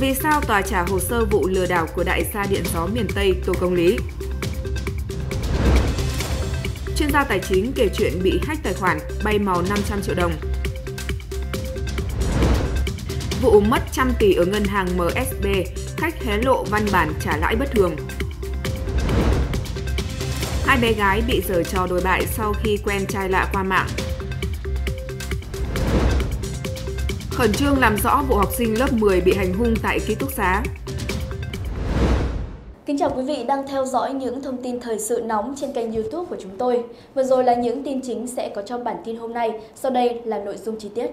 Vì sao tòa trả hồ sơ vụ lừa đảo của đại gia điện gió miền Tây Tô Công Lý? Chuyên gia tài chính kể chuyện bị hack tài khoản, bay màu 500 triệu đồng. Vụ mất trăm tỷ ở ngân hàng MSB, khách hé lộ văn bản trả lãi bất thường. Hai bé gái bị giở trò đồi bại sau khi quen trai lạ qua mạng, khẩn trương làm rõ vụ học sinh lớp 10 bị hành hung tại ký túc xá. Kính chào quý vị đang theo dõi những thông tin thời sự nóng trên kênh youtube của chúng tôi. Vừa rồi là những tin chính sẽ có trong bản tin hôm nay, sau đây là nội dung chi tiết.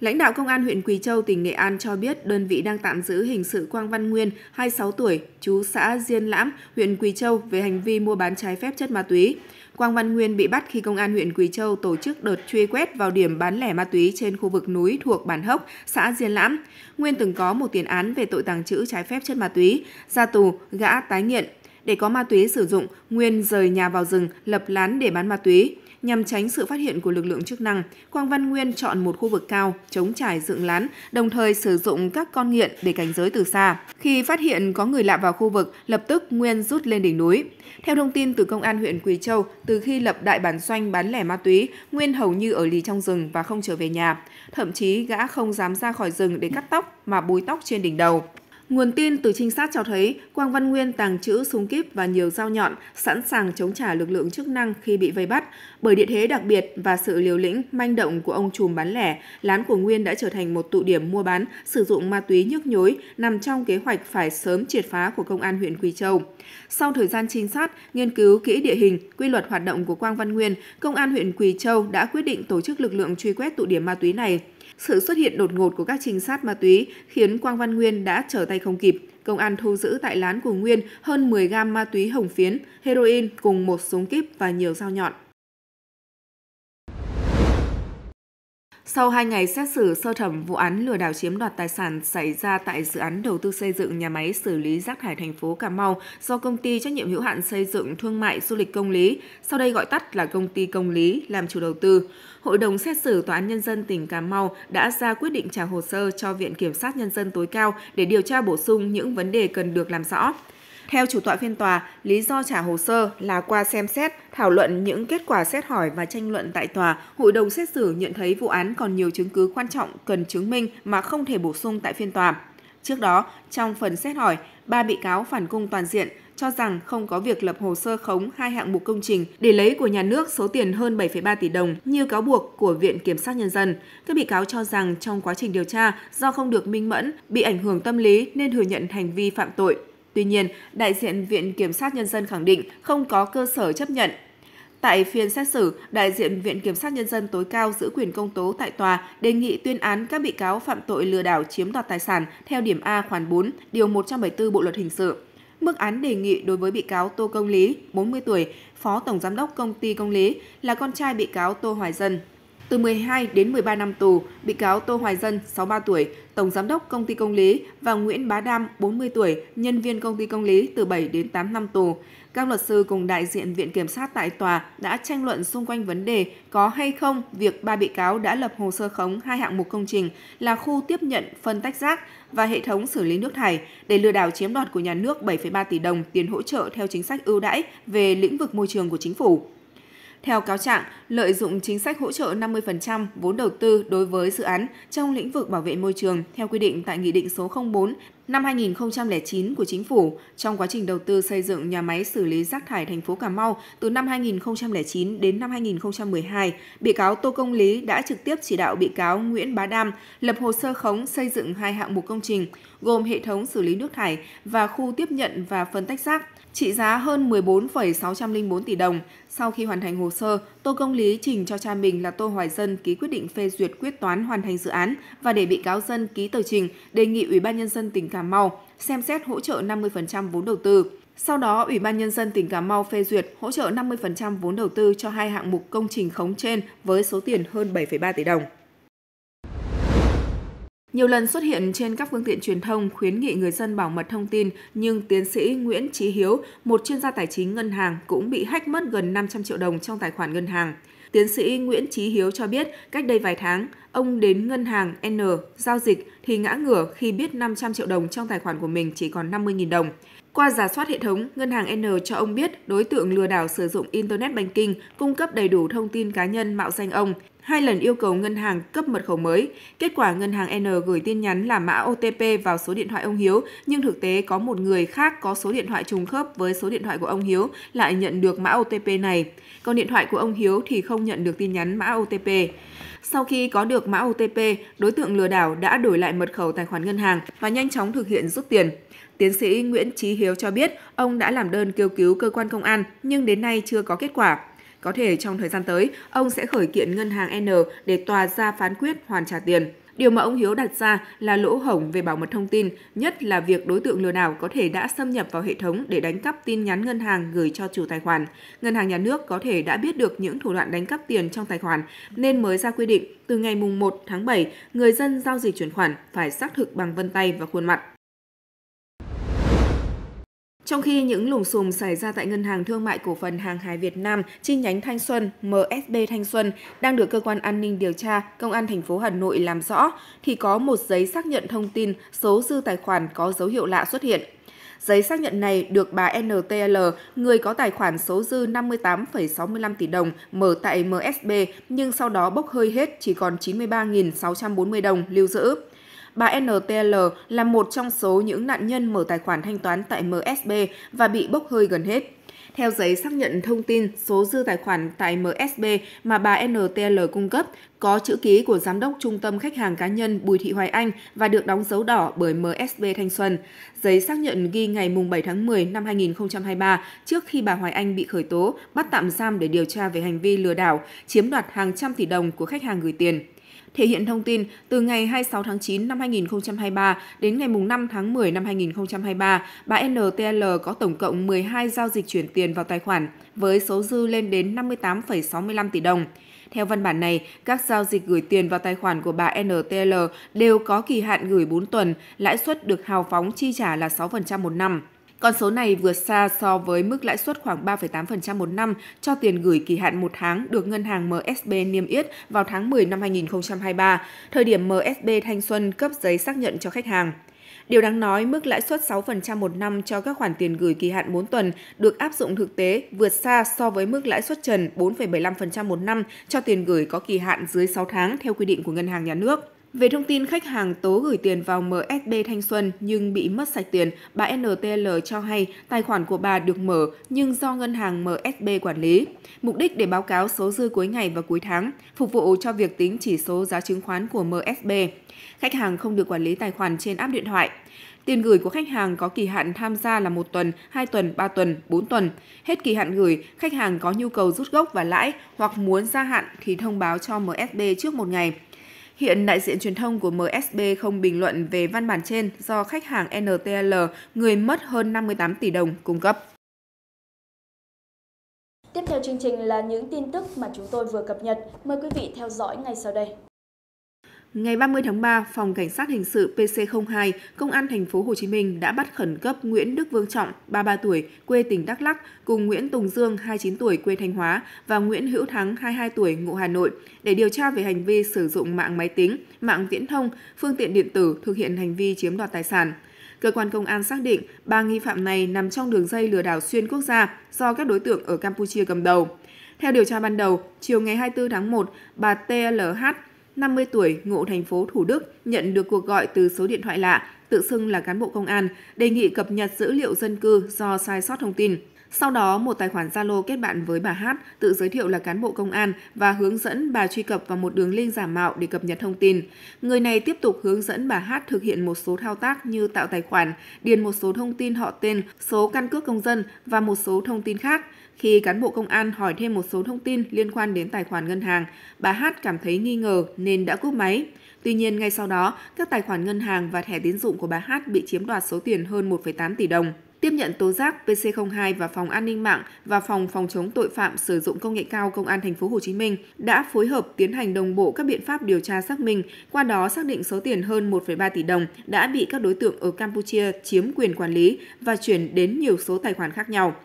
Lãnh đạo Công an huyện Quỳ Châu, tỉnh Nghệ An cho biết đơn vị đang tạm giữ hình sự Quang Văn Nguyên, 26 tuổi, chú xã Diên Lãm, huyện Quỳ Châu về hành vi mua bán trái phép chất ma túy. Quang Văn Nguyên bị bắt khi công an huyện Quỳ Châu tổ chức đợt truy quét vào điểm bán lẻ ma túy trên khu vực núi thuộc Bản Hốc, xã Diên Lãm. Nguyên từng có một tiền án về tội tàng trữ trái phép chất ma túy, ra tù, gã tái nghiện. Để có ma túy sử dụng, Nguyên rời nhà vào rừng, lập lán để bán ma túy. Nhằm tránh sự phát hiện của lực lượng chức năng, Quang Văn Nguyên chọn một khu vực cao, chống trải dựng lán, đồng thời sử dụng các con nghiện để cảnh giới từ xa. Khi phát hiện có người lạ vào khu vực, lập tức Nguyên rút lên đỉnh núi. Theo thông tin từ Công an huyện Quỳ Châu, từ khi lập đại bản doanh bán lẻ ma túy, Nguyên hầu như ở lì trong rừng và không trở về nhà. Thậm chí gã không dám ra khỏi rừng để cắt tóc mà búi tóc trên đỉnh đầu. Nguồn tin từ trinh sát cho thấy Quang Văn Nguyên tàng trữ súng kíp và nhiều dao nhọn sẵn sàng chống trả lực lượng chức năng khi bị vây bắt. Bởi địa thế đặc biệt và sự liều lĩnh, manh động của ông trùm bán lẻ, lán của Nguyên đã trở thành một tụ điểm mua bán, sử dụng ma túy nhức nhối nằm trong kế hoạch phải sớm triệt phá của công an huyện Quỳ Châu. Sau thời gian trinh sát, nghiên cứu kỹ địa hình, quy luật hoạt động của Quang Văn Nguyên, công an huyện Quỳ Châu đã quyết định tổ chức lực lượng truy quét tụ điểm ma túy này. Sự xuất hiện đột ngột của các trinh sát ma túy khiến Quang Văn Nguyên đã trở tay không kịp. Công an thu giữ tại lán của Nguyên hơn 10 gam ma túy hồng phiến, heroin cùng một súng kíp và nhiều dao nhọn. Sau 2 ngày xét xử sơ thẩm vụ án lừa đảo chiếm đoạt tài sản xảy ra tại dự án đầu tư xây dựng nhà máy xử lý rác thải thành phố Cà Mau do công ty trách nhiệm hữu hạn xây dựng thương mại du lịch Công Lý, sau đây gọi tắt là công ty Công Lý làm chủ đầu tư, Hội đồng xét xử Tòa án Nhân dân tỉnh Cà Mau đã ra quyết định trả hồ sơ cho Viện Kiểm sát Nhân dân tối cao để điều tra bổ sung những vấn đề cần được làm rõ. Theo chủ tọa phiên tòa, lý do trả hồ sơ là qua xem xét, thảo luận những kết quả xét hỏi và tranh luận tại tòa, hội đồng xét xử nhận thấy vụ án còn nhiều chứng cứ quan trọng cần chứng minh mà không thể bổ sung tại phiên tòa. Trước đó, trong phần xét hỏi, ba bị cáo phản cung toàn diện cho rằng không có việc lập hồ sơ khống hai hạng mục công trình để lấy của nhà nước số tiền hơn 7,3 tỷ đồng như cáo buộc của Viện Kiểm sát Nhân dân. Các bị cáo cho rằng trong quá trình điều tra, do không được minh mẫn, bị ảnh hưởng tâm lý nên thừa nhận hành vi phạm tội. Tuy nhiên, đại diện Viện Kiểm sát Nhân dân khẳng định không có cơ sở chấp nhận. Tại phiên xét xử, đại diện Viện Kiểm sát Nhân dân tối cao giữ quyền công tố tại tòa đề nghị tuyên án các bị cáo phạm tội lừa đảo chiếm đoạt tài sản theo điểm A khoản 4, điều 174 Bộ Luật Hình sự. Mức án đề nghị đối với bị cáo Tô Công Lý, 40 tuổi, Phó Tổng Giám đốc Công ty Công Lý, là con trai bị cáo Tô Hoài Dân, từ 12 đến 13 năm tù, bị cáo Tô Hoài Dân, 63 tuổi, Tổng Giám đốc Công ty Công lý và Nguyễn Bá Đam, 40 tuổi, nhân viên Công ty Công lý từ 7 đến 8 năm tù. Các luật sư cùng đại diện Viện Kiểm sát tại tòa đã tranh luận xung quanh vấn đề có hay không việc ba bị cáo đã lập hồ sơ khống hai hạng mục công trình là khu tiếp nhận phân tách rác và hệ thống xử lý nước thải để lừa đảo chiếm đoạt của nhà nước 7,3 tỷ đồng tiền hỗ trợ theo chính sách ưu đãi về lĩnh vực môi trường của chính phủ. Theo cáo trạng, lợi dụng chính sách hỗ trợ 50% vốn đầu tư đối với dự án trong lĩnh vực bảo vệ môi trường theo quy định tại Nghị định số 04 năm 2009 của Chính phủ trong quá trình đầu tư xây dựng nhà máy xử lý rác thải thành phố Cà Mau từ năm 2009 đến năm 2012, bị cáo Tô Công Lý đã trực tiếp chỉ đạo bị cáo Nguyễn Bá Đam lập hồ sơ khống xây dựng hai hạng mục công trình gồm hệ thống xử lý nước thải và khu tiếp nhận và phân tách rác trị giá hơn 14,604 tỷ đồng. Sau khi hoàn thành hồ sơ, Tô Công Lý trình cho cha mình là Tô Hoài Dân ký quyết định phê duyệt quyết toán hoàn thành dự án và để bị cáo Dân ký tờ trình đề nghị Ủy ban Nhân dân tỉnh Cà Mau xem xét hỗ trợ 50% vốn đầu tư. Sau đó, Ủy ban Nhân dân tỉnh Cà Mau phê duyệt hỗ trợ 50% vốn đầu tư cho hai hạng mục công trình khống trên với số tiền hơn 7,3 tỷ đồng. Nhiều lần xuất hiện trên các phương tiện truyền thông khuyến nghị người dân bảo mật thông tin, nhưng tiến sĩ Nguyễn Trí Hiếu, một chuyên gia tài chính ngân hàng, cũng bị hách mất gần 500 triệu đồng trong tài khoản ngân hàng. Tiến sĩ Nguyễn Trí Hiếu cho biết, cách đây vài tháng, ông đến ngân hàng N giao dịch thì ngã ngửa khi biết 500 triệu đồng trong tài khoản của mình chỉ còn 50.000 đồng. Qua giả soát hệ thống, ngân hàng N cho ông biết đối tượng lừa đảo sử dụng Internet Banking cung cấp đầy đủ thông tin cá nhân mạo danh ông hai lần yêu cầu ngân hàng cấp mật khẩu mới. Kết quả ngân hàng N gửi tin nhắn là mã OTP vào số điện thoại ông Hiếu, nhưng thực tế có một người khác có số điện thoại trùng khớp với số điện thoại của ông Hiếu lại nhận được mã OTP này. Còn điện thoại của ông Hiếu thì không nhận được tin nhắn mã OTP. Sau khi có được mã OTP, đối tượng lừa đảo đã đổi lại mật khẩu tài khoản ngân hàng và nhanh chóng thực hiện rút tiền. Tiến sĩ Nguyễn Trí Hiếu cho biết ông đã làm đơn kêu cứu cơ quan công an nhưng đến nay chưa có kết quả. Có thể trong thời gian tới, ông sẽ khởi kiện ngân hàng N để tòa ra phán quyết hoàn trả tiền. Điều mà ông Hiếu đặt ra là lỗ hổng về bảo mật thông tin, nhất là việc đối tượng lừa đảo có thể đã xâm nhập vào hệ thống để đánh cắp tin nhắn ngân hàng gửi cho chủ tài khoản. Ngân hàng nhà nước có thể đã biết được những thủ đoạn đánh cắp tiền trong tài khoản nên mới ra quy định từ ngày mùng 1 tháng 7, người dân giao dịch chuyển khoản phải xác thực bằng vân tay và khuôn mặt. Trong khi những lùm xùm xảy ra tại Ngân hàng Thương mại Cổ phần Hàng hải Việt Nam chi nhánh Thanh Xuân MSB Thanh Xuân đang được cơ quan an ninh điều tra Công an thành phố Hà Nội làm rõ, thì có một giấy xác nhận thông tin số dư tài khoản có dấu hiệu lạ xuất hiện. Giấy xác nhận này được bà NTL, người có tài khoản số dư 58,65 tỷ đồng mở tại MSB nhưng sau đó bốc hơi hết chỉ còn 93.640 đồng lưu giữ. Bà NTL là một trong số những nạn nhân mở tài khoản thanh toán tại MSB và bị bốc hơi gần hết. Theo giấy xác nhận thông tin số dư tài khoản tại MSB mà bà NTL cung cấp có chữ ký của Giám đốc Trung tâm Khách hàng Cá nhân Bùi Thị Hoài Anh và được đóng dấu đỏ bởi MSB Thanh Xuân. Giấy xác nhận ghi ngày 7 tháng 10 năm 2023 trước khi bà Hoài Anh bị khởi tố, bắt tạm giam để điều tra về hành vi lừa đảo, chiếm đoạt hàng trăm tỷ đồng của khách hàng gửi tiền thể hiện thông tin từ ngày 26 tháng 9 năm 2023 đến ngày 5 tháng 10 năm 2023, bà NTL có tổng cộng 12 giao dịch chuyển tiền vào tài khoản với số dư lên đến 58,65 tỷ đồng. Theo văn bản này, các giao dịch gửi tiền vào tài khoản của bà NTL đều có kỳ hạn gửi 4 tuần, lãi suất được hào phóng chi trả là 6% một năm. Con số này vượt xa so với mức lãi suất khoảng 3,8% một năm cho tiền gửi kỳ hạn một tháng được ngân hàng MSB niêm yết vào tháng 10 năm 2023, thời điểm MSB Thanh Xuân cấp giấy xác nhận cho khách hàng. Điều đáng nói, mức lãi suất 6% một năm cho các khoản tiền gửi kỳ hạn 4 tuần được áp dụng thực tế vượt xa so với mức lãi suất trần 4,75% một năm cho tiền gửi có kỳ hạn dưới 6 tháng theo quy định của Ngân hàng Nhà nước. Về thông tin khách hàng tố gửi tiền vào MSB Thanh Xuân nhưng bị mất sạch tiền, bà NTL cho hay tài khoản của bà được mở nhưng do ngân hàng MSB quản lý. Mục đích để báo cáo số dư cuối ngày và cuối tháng, phục vụ cho việc tính chỉ số giá chứng khoán của MSB. Khách hàng không được quản lý tài khoản trên app điện thoại. Tiền gửi của khách hàng có kỳ hạn tham gia là 1 tuần, 2 tuần, 3 tuần, 4 tuần. Hết kỳ hạn gửi, khách hàng có nhu cầu rút gốc và lãi hoặc muốn gia hạn thì thông báo cho MSB trước một ngày. Hiện đại diện truyền thông của MSB không bình luận về văn bản trên do khách hàng NTL người mất hơn 58 tỷ đồng cung cấp. Tiếp theo chương trình là những tin tức mà chúng tôi vừa cập nhật. Mời quý vị theo dõi ngay sau đây. Ngày 30 tháng 3, Phòng Cảnh sát hình sự PC02, Công an thành phố Hồ Chí Minh đã bắt khẩn cấp Nguyễn Đức Vương Trọng, 33 tuổi, quê tỉnh Đắk Lắk, cùng Nguyễn Tùng Dương, 29 tuổi, quê Thanh Hóa và Nguyễn Hữu Thắng, 22 tuổi, ngụ Hà Nội để điều tra về hành vi sử dụng mạng máy tính, mạng viễn thông, phương tiện điện tử thực hiện hành vi chiếm đoạt tài sản. Cơ quan công an xác định ba nghi phạm này nằm trong đường dây lừa đảo xuyên quốc gia do các đối tượng ở Campuchia cầm đầu. Theo điều tra ban đầu, chiều ngày 24 tháng 1, bà TLH 50 tuổi, ngụ thành phố Thủ Đức, nhận được cuộc gọi từ số điện thoại lạ, tự xưng là cán bộ công an, đề nghị cập nhật dữ liệu dân cư do sai sót thông tin. Sau đó, một tài khoản Zalo kết bạn với bà Hát, tự giới thiệu là cán bộ công an và hướng dẫn bà truy cập vào một đường link giả mạo để cập nhật thông tin. Người này tiếp tục hướng dẫn bà Hát thực hiện một số thao tác như tạo tài khoản, điền một số thông tin họ tên, số căn cước công dân và một số thông tin khác. Khi cán bộ công an hỏi thêm một số thông tin liên quan đến tài khoản ngân hàng, bà Hát cảm thấy nghi ngờ nên đã cúp máy. Tuy nhiên, ngay sau đó, các tài khoản ngân hàng và thẻ tín dụng của bà Hát bị chiếm đoạt số tiền hơn 1,8 tỷ đồng. Tiếp nhận tố giác, PC02 và phòng an ninh mạng và phòng phòng chống tội phạm sử dụng công nghệ cao Công an thành phố Hồ Chí Minh đã phối hợp tiến hành đồng bộ các biện pháp điều tra xác minh, qua đó xác định số tiền hơn 1,3 tỷ đồng đã bị các đối tượng ở Campuchia chiếm quyền quản lý và chuyển đến nhiều số tài khoản khác nhau.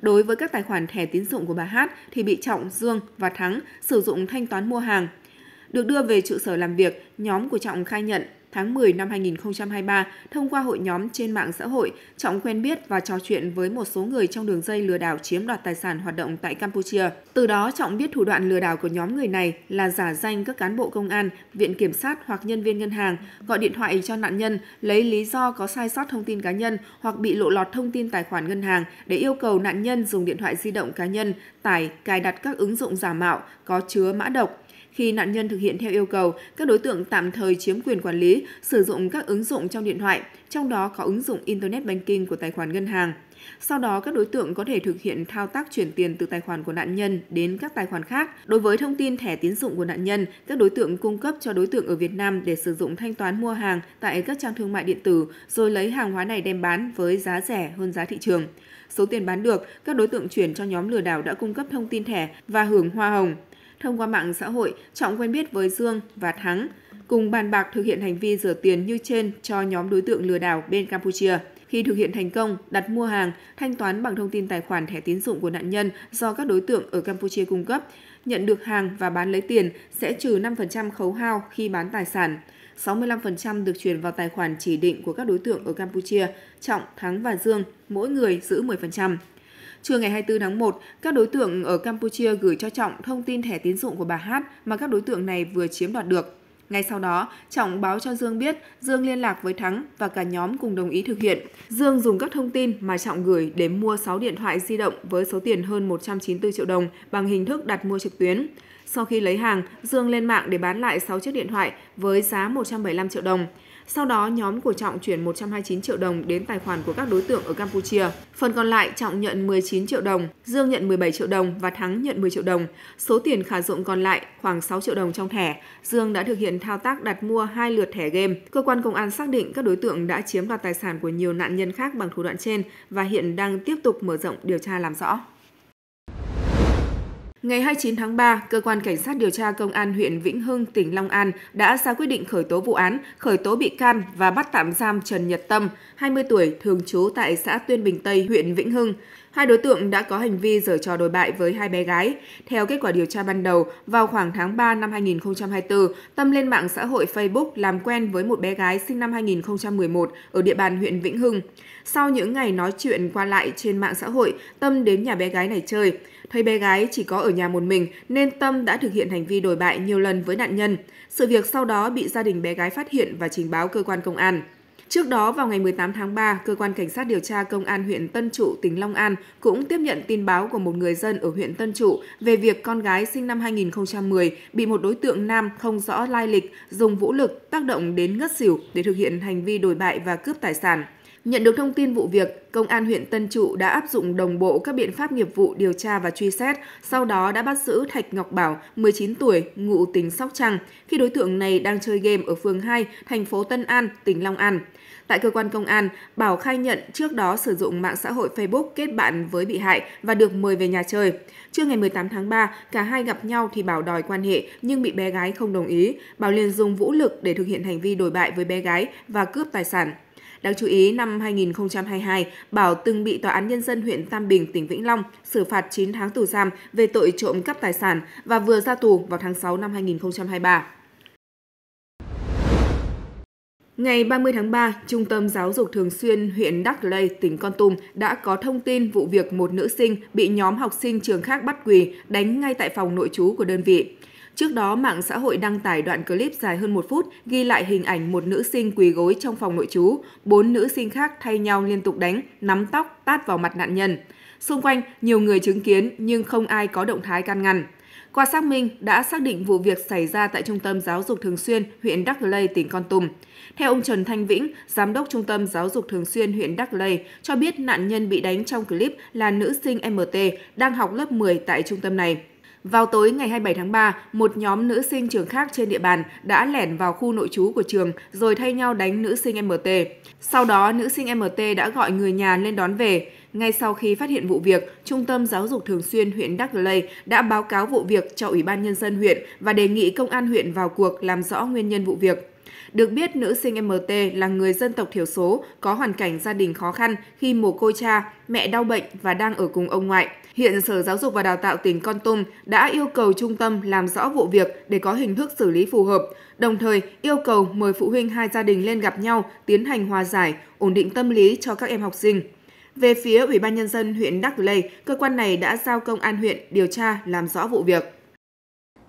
Đối với các tài khoản thẻ tín dụng của bà Hát thì bị Trọng, Dương và Thắng sử dụng thanh toán mua hàng. Được đưa về trụ sở làm việc, nhóm của Trọng khai nhận tháng 10 năm 2023 thông qua hội nhóm trên mạng xã hội, Trọng quen biết và trò chuyện với một số người trong đường dây lừa đảo chiếm đoạt tài sản hoạt động tại Campuchia. Từ đó Trọng biết thủ đoạn lừa đảo của nhóm người này là giả danh các cán bộ công an, viện kiểm sát hoặc nhân viên ngân hàng, gọi điện thoại cho nạn nhân lấy lý do có sai sót thông tin cá nhân hoặc bị lộ lọt thông tin tài khoản ngân hàng để yêu cầu nạn nhân dùng điện thoại di động cá nhân tải cài đặt các ứng dụng giả mạo có chứa mã độc khi nạn nhân thực hiện theo yêu cầu, các đối tượng tạm thời chiếm quyền quản lý, sử dụng các ứng dụng trong điện thoại, trong đó có ứng dụng Internet Banking của tài khoản ngân hàng. Sau đó, các đối tượng có thể thực hiện thao tác chuyển tiền từ tài khoản của nạn nhân đến các tài khoản khác. Đối với thông tin thẻ tín dụng của nạn nhân, các đối tượng cung cấp cho đối tượng ở Việt Nam để sử dụng thanh toán mua hàng tại các trang thương mại điện tử, rồi lấy hàng hóa này đem bán với giá rẻ hơn giá thị trường. Số tiền bán được, các đối tượng chuyển cho nhóm lừa đảo đã cung cấp thông tin thẻ và hưởng hoa hồng thông qua mạng xã hội, Trọng quen biết với Dương và Thắng, cùng bàn bạc thực hiện hành vi rửa tiền như trên cho nhóm đối tượng lừa đảo bên Campuchia. Khi thực hiện thành công, đặt mua hàng, thanh toán bằng thông tin tài khoản thẻ tín dụng của nạn nhân do các đối tượng ở Campuchia cung cấp, nhận được hàng và bán lấy tiền sẽ trừ 5% khấu hao khi bán tài sản. 65% được chuyển vào tài khoản chỉ định của các đối tượng ở Campuchia, Trọng, Thắng và Dương, mỗi người giữ 10%. Trưa ngày 24 tháng 1, các đối tượng ở Campuchia gửi cho Trọng thông tin thẻ tín dụng của bà Hát mà các đối tượng này vừa chiếm đoạt được. Ngay sau đó, Trọng báo cho Dương biết, Dương liên lạc với Thắng và cả nhóm cùng đồng ý thực hiện. Dương dùng các thông tin mà Trọng gửi để mua 6 điện thoại di động với số tiền hơn 194 triệu đồng bằng hình thức đặt mua trực tuyến. Sau khi lấy hàng, Dương lên mạng để bán lại 6 chiếc điện thoại với giá 175 triệu đồng. Sau đó, nhóm của Trọng chuyển 129 triệu đồng đến tài khoản của các đối tượng ở Campuchia. Phần còn lại, Trọng nhận 19 triệu đồng, Dương nhận 17 triệu đồng và Thắng nhận 10 triệu đồng. Số tiền khả dụng còn lại khoảng 6 triệu đồng trong thẻ. Dương đã thực hiện thao tác đặt mua hai lượt thẻ game. Cơ quan công an xác định các đối tượng đã chiếm đoạt tài sản của nhiều nạn nhân khác bằng thủ đoạn trên và hiện đang tiếp tục mở rộng điều tra làm rõ. Ngày 29 tháng 3, Cơ quan Cảnh sát điều tra Công an huyện Vĩnh Hưng, tỉnh Long An đã ra quyết định khởi tố vụ án, khởi tố bị can và bắt tạm giam Trần Nhật Tâm, 20 tuổi, thường trú tại xã Tuyên Bình Tây, huyện Vĩnh Hưng. Hai đối tượng đã có hành vi giở trò đối bại với hai bé gái. Theo kết quả điều tra ban đầu, vào khoảng tháng 3 năm 2024, Tâm lên mạng xã hội Facebook làm quen với một bé gái sinh năm 2011 ở địa bàn huyện Vĩnh Hưng. Sau những ngày nói chuyện qua lại trên mạng xã hội, Tâm đến nhà bé gái này chơi. Thấy bé gái chỉ có ở nhà một mình nên Tâm đã thực hiện hành vi đổi bại nhiều lần với nạn nhân. Sự việc sau đó bị gia đình bé gái phát hiện và trình báo cơ quan công an. Trước đó vào ngày 18 tháng 3, cơ quan cảnh sát điều tra công an huyện Tân Trụ, tỉnh Long An cũng tiếp nhận tin báo của một người dân ở huyện Tân Trụ về việc con gái sinh năm 2010 bị một đối tượng nam không rõ lai lịch dùng vũ lực tác động đến ngất xỉu để thực hiện hành vi đổi bại và cướp tài sản. Nhận được thông tin vụ việc, Công an huyện Tân Trụ đã áp dụng đồng bộ các biện pháp nghiệp vụ điều tra và truy xét, sau đó đã bắt giữ Thạch Ngọc Bảo, 19 tuổi, ngụ tỉnh Sóc Trăng, khi đối tượng này đang chơi game ở phường 2, thành phố Tân An, tỉnh Long An. Tại cơ quan công an, Bảo khai nhận trước đó sử dụng mạng xã hội Facebook kết bạn với bị hại và được mời về nhà chơi. Trưa ngày 18 tháng 3, cả hai gặp nhau thì Bảo đòi quan hệ nhưng bị bé gái không đồng ý. Bảo liền dùng vũ lực để thực hiện hành vi đổi bại với bé gái và cướp tài sản. Đáng chú ý, năm 2022, Bảo từng bị Tòa án Nhân dân huyện Tam Bình, tỉnh Vĩnh Long xử phạt 9 tháng tù giam về tội trộm cắp tài sản và vừa ra tù vào tháng 6 năm 2023. Ngày 30 tháng 3, Trung tâm Giáo dục Thường xuyên huyện Đắc Lây, tỉnh Con Tum đã có thông tin vụ việc một nữ sinh bị nhóm học sinh trường khác bắt quỳ đánh ngay tại phòng nội trú của đơn vị. Trước đó, mạng xã hội đăng tải đoạn clip dài hơn một phút ghi lại hình ảnh một nữ sinh quỳ gối trong phòng nội trú, bốn nữ sinh khác thay nhau liên tục đánh, nắm tóc, tát vào mặt nạn nhân. Xung quanh, nhiều người chứng kiến nhưng không ai có động thái can ngăn. Qua xác minh đã xác định vụ việc xảy ra tại Trung tâm Giáo dục Thường xuyên huyện Đắc Lây, tỉnh Con Tum. Theo ông Trần Thanh Vĩnh, Giám đốc Trung tâm Giáo dục Thường xuyên huyện Đắc Lây, cho biết nạn nhân bị đánh trong clip là nữ sinh MT đang học lớp 10 tại trung tâm này. Vào tối ngày 27 tháng 3, một nhóm nữ sinh trường khác trên địa bàn đã lẻn vào khu nội trú của trường rồi thay nhau đánh nữ sinh MT. Sau đó, nữ sinh MT đã gọi người nhà lên đón về. Ngay sau khi phát hiện vụ việc, Trung tâm Giáo dục Thường xuyên huyện Đắk Lây đã báo cáo vụ việc cho Ủy ban Nhân dân huyện và đề nghị Công an huyện vào cuộc làm rõ nguyên nhân vụ việc. Được biết, nữ sinh MT là người dân tộc thiểu số, có hoàn cảnh gia đình khó khăn khi mồ côi cha, mẹ đau bệnh và đang ở cùng ông ngoại. Hiện Sở Giáo dục và Đào tạo tỉnh Con Tum đã yêu cầu trung tâm làm rõ vụ việc để có hình thức xử lý phù hợp, đồng thời yêu cầu mời phụ huynh hai gia đình lên gặp nhau tiến hành hòa giải, ổn định tâm lý cho các em học sinh. Về phía Ủy ban Nhân dân huyện Đắc Lây, cơ quan này đã giao công an huyện điều tra làm rõ vụ việc.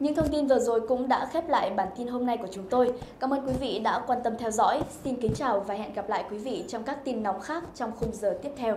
Những thông tin vừa rồi cũng đã khép lại bản tin hôm nay của chúng tôi. Cảm ơn quý vị đã quan tâm theo dõi. Xin kính chào và hẹn gặp lại quý vị trong các tin nóng khác trong khung giờ tiếp theo.